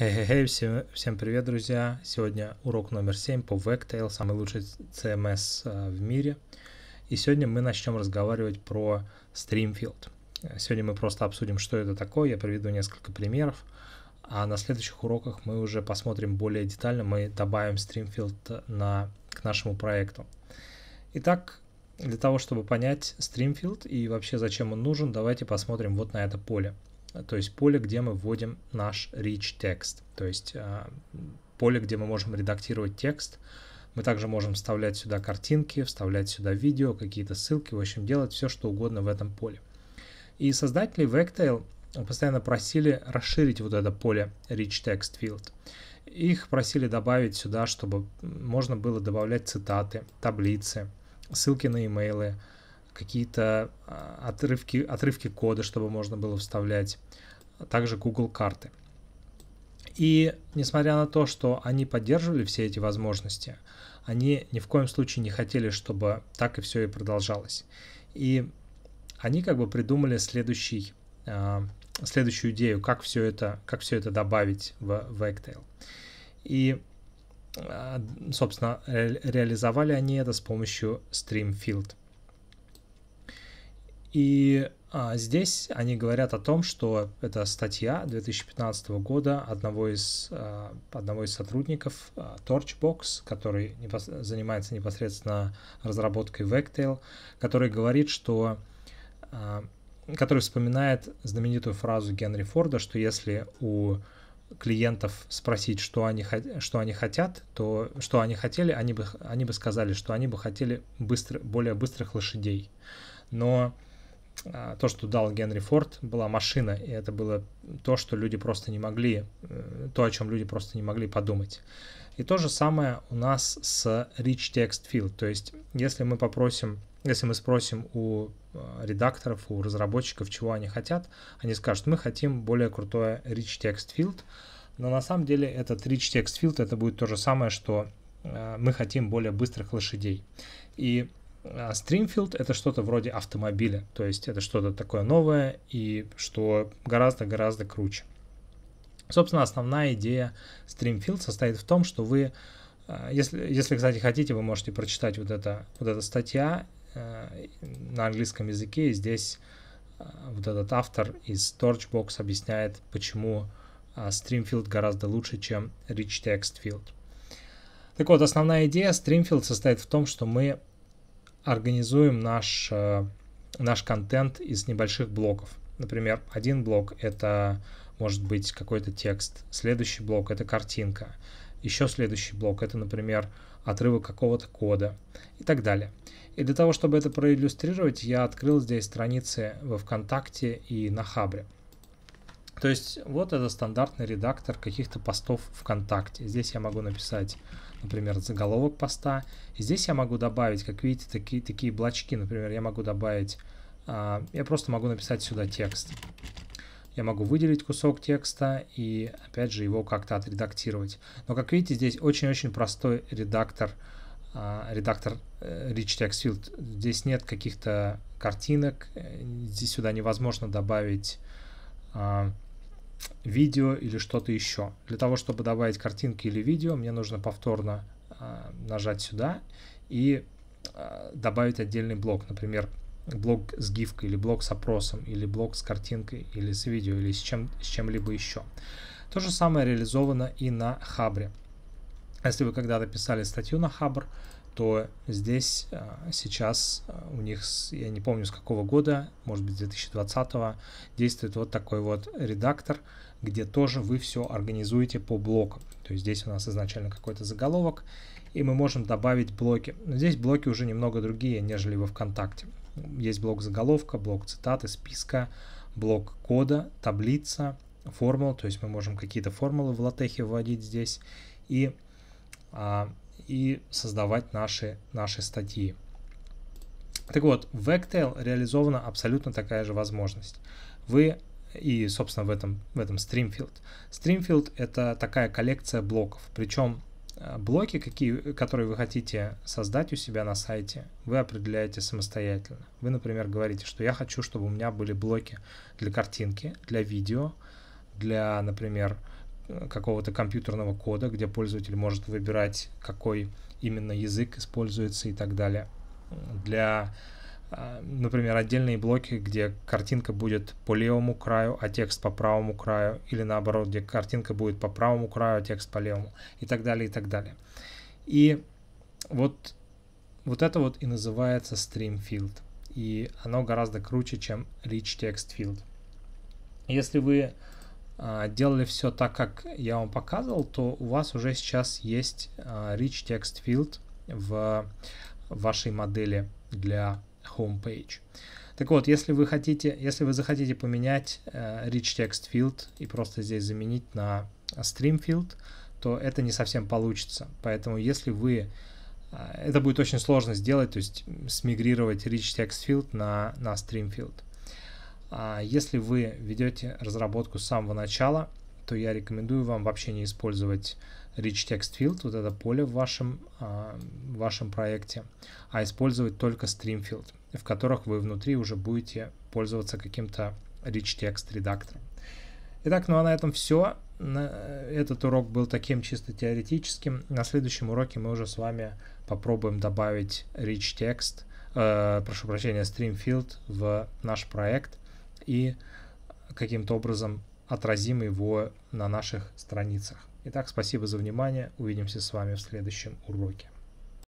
эй всем, всем привет, друзья! Сегодня урок номер 7 по Vectail, самый лучший CMS а, в мире. И сегодня мы начнем разговаривать про Streamfield. Сегодня мы просто обсудим, что это такое, я приведу несколько примеров. А на следующих уроках мы уже посмотрим более детально, мы добавим Streamfield на, к нашему проекту. Итак, для того, чтобы понять Streamfield и вообще зачем он нужен, давайте посмотрим вот на это поле – то есть поле, где мы вводим наш rich текст, то есть а, поле, где мы можем редактировать текст. Мы также можем вставлять сюда картинки, вставлять сюда видео, какие-то ссылки, в общем, делать все, что угодно в этом поле. И создатели Vectail постоянно просили расширить вот это поле rich text field. Их просили добавить сюда, чтобы можно было добавлять цитаты, таблицы, ссылки на имейлы, e какие-то а, отрывки, отрывки кода, чтобы можно было вставлять, а также Google карты. И несмотря на то, что они поддерживали все эти возможности, они ни в коем случае не хотели, чтобы так и все и продолжалось. И они как бы придумали следующий, э, следующую идею, как все это, как все это добавить в Wagtail. И, э, собственно, ре реализовали они это с помощью StreamField. Field. И а, здесь они говорят о том, что это статья 2015 года одного из, а, одного из сотрудников а, Torchbox, который непос занимается непосредственно разработкой Vectail, который говорит, что а, который вспоминает знаменитую фразу Генри Форда, что если у клиентов спросить, что они, что они хотят, то что они хотели, они бы, они бы сказали, что они бы хотели быстро, более быстрых лошадей. Но а, то, что дал Генри Форд, была машина, и это было то, что люди просто не могли, э, то, о чем люди просто не могли подумать. И то же самое у нас с Rich Text Field, то есть если мы попросим, если мы спросим у э, редакторов, у разработчиков, чего они хотят, они скажут, мы хотим более крутое Rich Text Field, но на самом деле этот Rich Text Field это будет то же самое, что э, мы хотим более быстрых лошадей. И Стримфилд а, это что-то вроде автомобиля, то есть это что-то такое новое и что гораздо-гораздо круче. Собственно, основная идея Streamfield состоит в том, что вы, а, если, если кстати, хотите, вы можете прочитать вот, это, вот эта статья а, на английском языке, и здесь вот этот автор из Torchbox объясняет, почему Streamfield гораздо лучше, чем Rich Text Field. Так вот, основная идея Streamfield состоит в том, что мы организуем наш, э, наш контент из небольших блоков. Например, один блок — это может быть какой-то текст, следующий блок — это картинка, еще следующий блок — это, например, отрывок какого-то кода и так далее. И для того, чтобы это проиллюстрировать, я открыл здесь страницы во ВКонтакте и на Хабре. То есть вот это стандартный редактор каких-то постов ВКонтакте. Здесь я могу написать, например, заголовок поста. И здесь я могу добавить, как видите, такие, такие блочки. Например, я могу добавить, э, я просто могу написать сюда текст. Я могу выделить кусок текста и, опять же, его как-то отредактировать. Но, как видите, здесь очень-очень простой редактор, а, э, редактор Rich Text Field. Здесь нет каких-то картинок, э, здесь сюда невозможно добавить... А, видео или что-то еще. Для того, чтобы добавить картинки или видео, мне нужно повторно э, нажать сюда и э, добавить отдельный блок. Например, блок с гифкой, или блок с опросом, или блок с картинкой, или с видео, или с, чем, с чем-либо еще. То же самое реализовано и на Хабре. Если вы когда-то писали статью на Хабр, то здесь а, сейчас а, у них, я не помню с какого года, может быть 2020, действует вот такой вот редактор, где тоже вы все организуете по блокам. То есть здесь у нас изначально какой-то заголовок, и мы можем добавить блоки. Но здесь блоки уже немного другие, нежели во ВКонтакте. Есть блок заголовка, блок цитаты, списка, блок кода, таблица, формула. то есть мы можем какие-то формулы в латехе вводить здесь, и а, и создавать наши, наши статьи. Так вот, в Vectail реализована абсолютно такая же возможность. Вы и, собственно, в этом, в этом Streamfield. Streamfield — это такая коллекция блоков, причем э, блоки, какие, которые вы хотите создать у себя на сайте, вы определяете самостоятельно. Вы, например, говорите, что я хочу, чтобы у меня были блоки для картинки, для видео, для, например, какого-то компьютерного кода, где пользователь может выбирать, какой именно язык используется и так далее. Для, а, например, отдельные блоки, где картинка будет по левому краю, а текст по правому краю, или наоборот, где картинка будет по правому краю, а текст по левому, и так далее, и так далее. И вот, вот это вот и называется stream field. И оно гораздо круче, чем rich text field. Если вы а, делали все так, как я вам показывал, то у вас уже сейчас есть а, Rich Text Field в вашей модели для Homepage. Так вот, если вы хотите, если вы захотите поменять э, Rich Text Field и просто здесь заменить на Stream Field, то это не совсем получится. Поэтому если вы а, это будет очень сложно сделать, то есть смигрировать Rich Text Field на, на Stream Field. А если вы ведете разработку с самого начала, то я рекомендую вам вообще не использовать Rich Text Field, вот это поле в вашем, а, в вашем проекте, а использовать только Stream Field, в которых вы внутри уже будете пользоваться каким-то Rich Text редактором. Итак, ну а на этом все. Э, этот урок был таким чисто теоретическим. На следующем уроке мы уже с вами попробуем добавить Rich Text, э, прошу прощения, Stream Field в наш проект – и каким-то образом отразим его на наших страницах. Итак, спасибо за внимание. Увидимся с вами в следующем уроке.